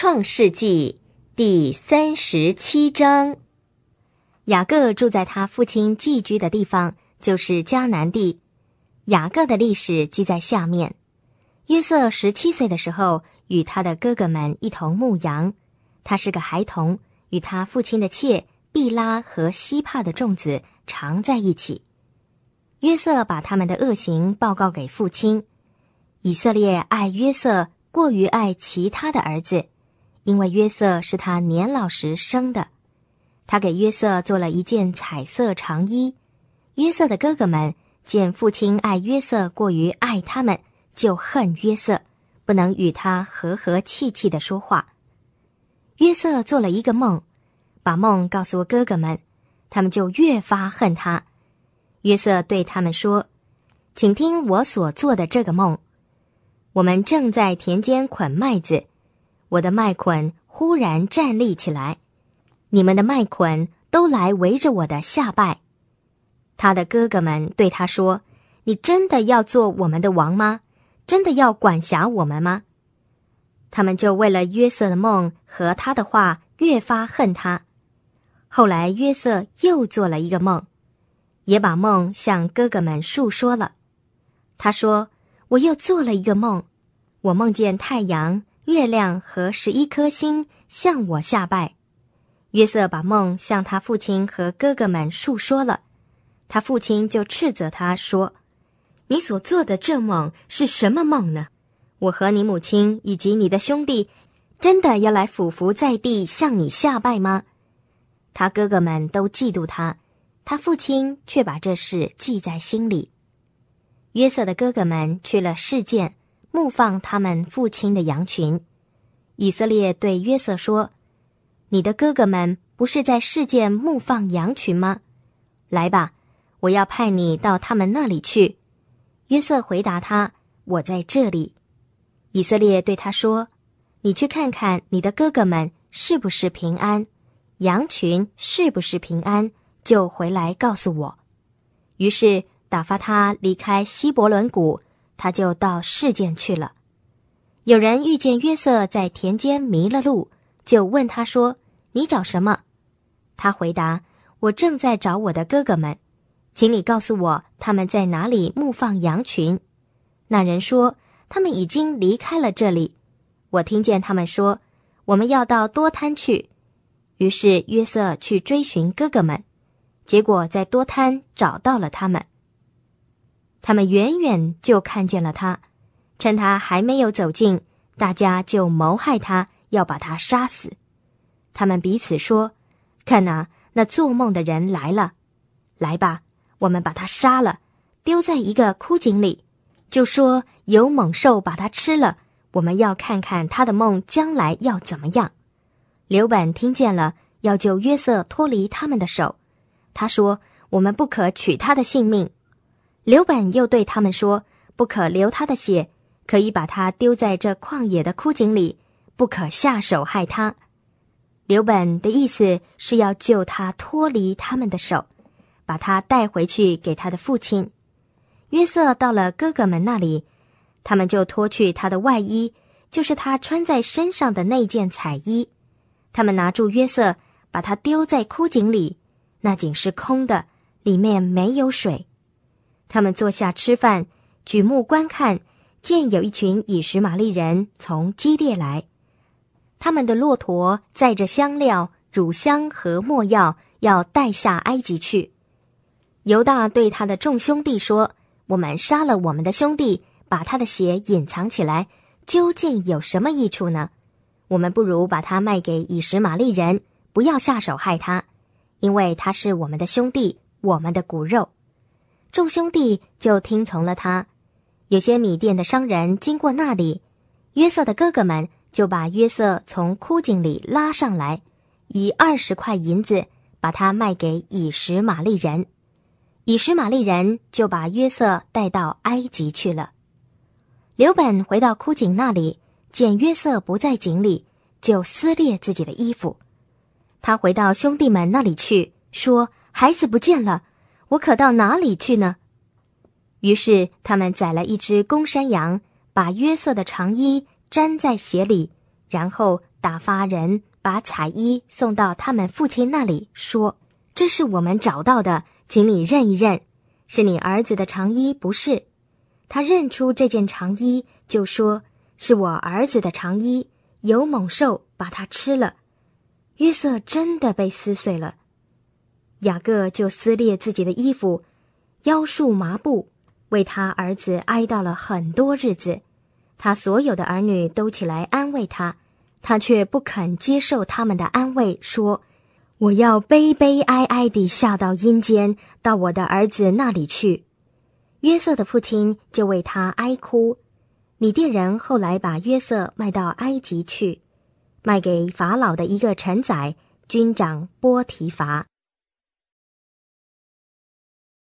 创世纪第三十七章，雅各住在他父亲寄居的地方，就是迦南地。雅各的历史记在下面。约瑟十七岁的时候，与他的哥哥们一同牧羊。他是个孩童，与他父亲的妾毕拉和希帕的众子常在一起。约瑟把他们的恶行报告给父亲。以色列爱约瑟，过于爱其他的儿子。因为约瑟是他年老时生的，他给约瑟做了一件彩色长衣。约瑟的哥哥们见父亲爱约瑟过于爱他们，就恨约瑟，不能与他和和气气的说话。约瑟做了一个梦，把梦告诉哥哥们，他们就越发恨他。约瑟对他们说：“请听我所做的这个梦。我们正在田间捆麦子。”我的麦捆忽然站立起来，你们的麦捆都来围着我的下拜。他的哥哥们对他说：“你真的要做我们的王吗？真的要管辖我们吗？”他们就为了约瑟的梦和他的话越发恨他。后来约瑟又做了一个梦，也把梦向哥哥们述说了。他说：“我又做了一个梦，我梦见太阳。”月亮和十一颗星向我下拜。约瑟把梦向他父亲和哥哥们述说了，他父亲就斥责他说：“你所做的这梦是什么梦呢？我和你母亲以及你的兄弟，真的要来俯伏在地向你下拜吗？”他哥哥们都嫉妒他，他父亲却把这事记在心里。约瑟的哥哥们去了示剑。牧放他们父亲的羊群。以色列对约瑟说：“你的哥哥们不是在世界牧放羊群吗？来吧，我要派你到他们那里去。”约瑟回答他：“我在这里。”以色列对他说：“你去看看你的哥哥们是不是平安，羊群是不是平安，就回来告诉我。”于是打发他离开西伯伦谷。他就到市间去了。有人遇见约瑟在田间迷了路，就问他说：“你找什么？”他回答：“我正在找我的哥哥们，请你告诉我他们在哪里牧放羊群。”那人说：“他们已经离开了这里。我听见他们说，我们要到多滩去。”于是约瑟去追寻哥哥们，结果在多滩找到了他们。他们远远就看见了他，趁他还没有走近，大家就谋害他，要把他杀死。他们彼此说：“看呐，那做梦的人来了，来吧，我们把他杀了，丢在一个枯井里，就说有猛兽把他吃了。我们要看看他的梦将来要怎么样。”刘本听见了，要救约瑟脱离他们的手。他说：“我们不可取他的性命。”刘本又对他们说：“不可流他的血，可以把他丢在这旷野的枯井里，不可下手害他。”刘本的意思是要救他脱离他们的手，把他带回去给他的父亲。约瑟到了哥哥们那里，他们就脱去他的外衣，就是他穿在身上的那件彩衣。他们拿住约瑟，把他丢在枯井里。那井是空的，里面没有水。他们坐下吃饭，举目观看，见有一群以实玛利人从基列来，他们的骆驼载着香料、乳香和墨药，要带下埃及去。犹大对他的众兄弟说：“我们杀了我们的兄弟，把他的血隐藏起来，究竟有什么益处呢？我们不如把他卖给以实玛利人，不要下手害他，因为他是我们的兄弟，我们的骨肉。”众兄弟就听从了他。有些米店的商人经过那里，约瑟的哥哥们就把约瑟从枯井里拉上来，以二十块银子把他卖给以实玛利人，以实玛利人就把约瑟带到埃及去了。刘本回到枯井那里，见约瑟不在井里，就撕裂自己的衣服。他回到兄弟们那里去，说：“孩子不见了。”我可到哪里去呢？于是他们宰了一只公山羊，把约瑟的长衣粘在鞋里，然后打发人把彩衣送到他们父亲那里，说：“这是我们找到的，请你认一认，是你儿子的长衣不是？”他认出这件长衣，就说：“是我儿子的长衣，有猛兽把它吃了。”约瑟真的被撕碎了。雅各就撕裂自己的衣服，腰束麻布，为他儿子哀悼了很多日子。他所有的儿女都起来安慰他，他却不肯接受他们的安慰，说：“我要悲悲哀哀地下到阴间，到我的儿子那里去。”约瑟的父亲就为他哀哭。米甸人后来把约瑟卖到埃及去，卖给法老的一个臣宰军长波提伐。